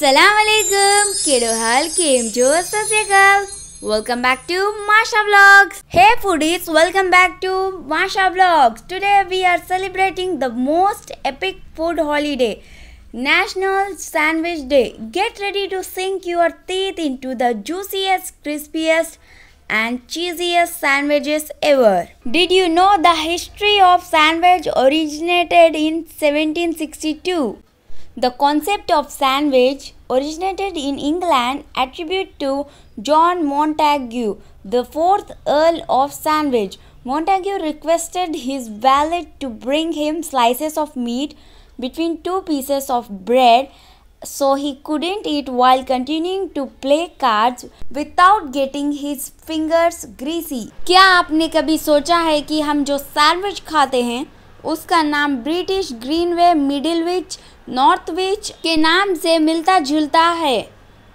Assalamualaikum kiddo hal કેમ છો Welcome back to Masha Vlogs. Hey foodies, welcome back to Masha Vlogs. Today we are celebrating the most epic food holiday, National Sandwich Day. Get ready to sink your teeth into the juiciest, crispiest and cheesiest sandwiches ever. Did you know the history of sandwich originated in 1762? The concept of sandwich originated in England attributed to John Montagu, the fourth Earl of Sandwich. Montagu requested his valet to bring him slices of meat between two pieces of bread so he couldn't eat while continuing to play cards without getting his fingers greasy. क्या आपने कभी सोचा है कि हम जो sandwich खाते हैं उसका नाम ब्रिटिश ग्रीनवे मिडिलविच नॉर्थविच के नाम से मिलता जुलता है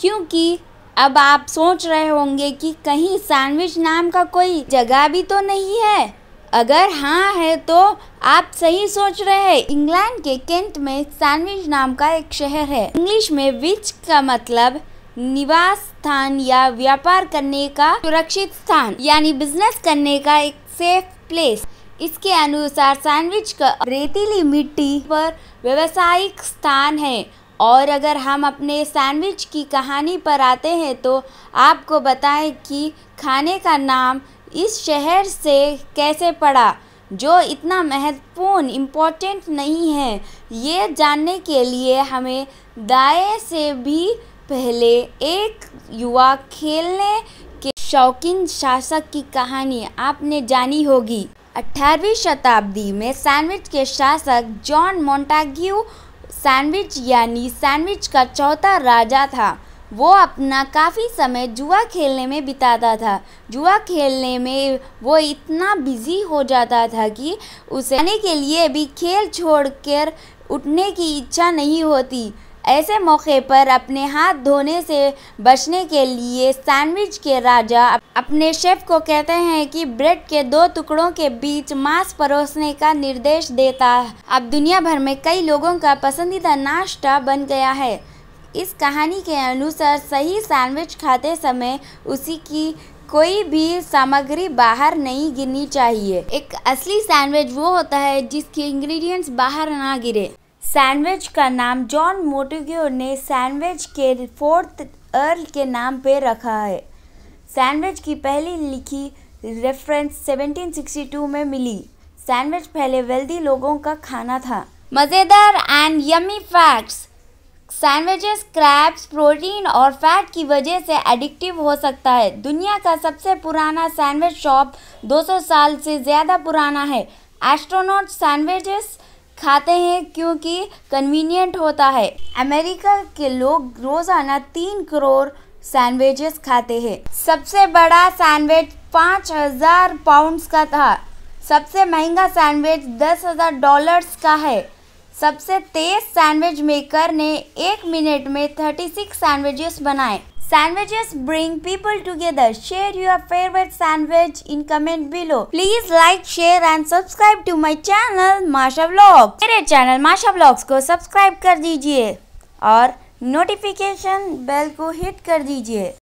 क्योंकि अब आप सोच रहे होंगे कि कहीं सैंडविच नाम का कोई जगह भी तो नहीं है अगर हाँ है तो आप सही सोच रहे हैं इंग्लैंड के केंट में सैंडविच नाम का एक शहर है इंग्लिश में विच का मतलब निवास स्थान या व्यापार करने का सुरक्षित स्थान यानी बिजनेस करने का एक सेफ प्लेस इसके अनुसार सैंडविच का रेतीली मिट्टी पर व्यवसायिक स्थान है और अगर हम अपने सैंडविच की कहानी पर आते हैं तो आपको बताएं कि खाने का नाम इस शहर से कैसे पड़ा जो इतना महत्वपूर्ण इम्पोर्टेंट नहीं है ये जानने के लिए हमें दाएं से भी पहले एक युवा खेलने के शौकीन शासक की कहानी आपने जानी होगी अठारहवीं शताब्दी में सैंडविच के शासक जॉन मोंटाग्यू सैंडविच यानी सैंडविच का चौथा राजा था वो अपना काफ़ी समय जुआ खेलने में बिताता था जुआ खेलने में वो इतना बिजी हो जाता था कि उसे आने के लिए भी खेल छोड़कर उठने की इच्छा नहीं होती ऐसे मौके पर अपने हाथ धोने से बचने के लिए सैंडविच के राजा अपने शेफ को कहते हैं कि ब्रेड के दो टुकड़ों के बीच मांस परोसने का निर्देश देता है अब दुनिया भर में कई लोगों का पसंदीदा नाश्ता बन गया है इस कहानी के अनुसार सही सैंडविच खाते समय उसी की कोई भी सामग्री बाहर नहीं गिरनी चाहिए एक असली सैंडविच वो होता है जिसके इंग्रेडिएंट्स बाहर ना गिरे सैंडविच का नाम जॉन मोटिग्यो ने सैंडविच के फोर्थ अर्ल के नाम पर रखा है सैंडविच की पहली लिखी रेफरेंस 1762 में मिली सैंडविच पहले वेल्दी लोगों का खाना था मज़ेदार and yummy facts sandwiches crabs protein और फैट की वजह से एडिक्टिव हो सकता है दुनिया का सबसे पुराना सैंडविच शॉप 200 साल से ज़्यादा पुराना है एस्ट्रोनॉट सैंडविचेस खाते हैं क्योंकि कन्वीनियंट होता है अमेरिका के लोग रोज़ाना तीन करोड़ सैंडविचेस खाते हैं सबसे बड़ा सैंडविच पाँच हज़ार पाउंड्स का था सबसे महंगा सैंडविच दस हज़ार डॉलर्स का है सबसे तेज़ सैंडविच मेकर ने एक मिनट में थर्टी सिक्स सैंडविचेस बनाए Sandwiches bring people together. Share your favorite sandwich in comment below. Please like, share and subscribe to my channel Masha Vlogs. मेरे channel Masha Vlogs को subscribe कर दीजिए और notification bell को hit कर दीजिए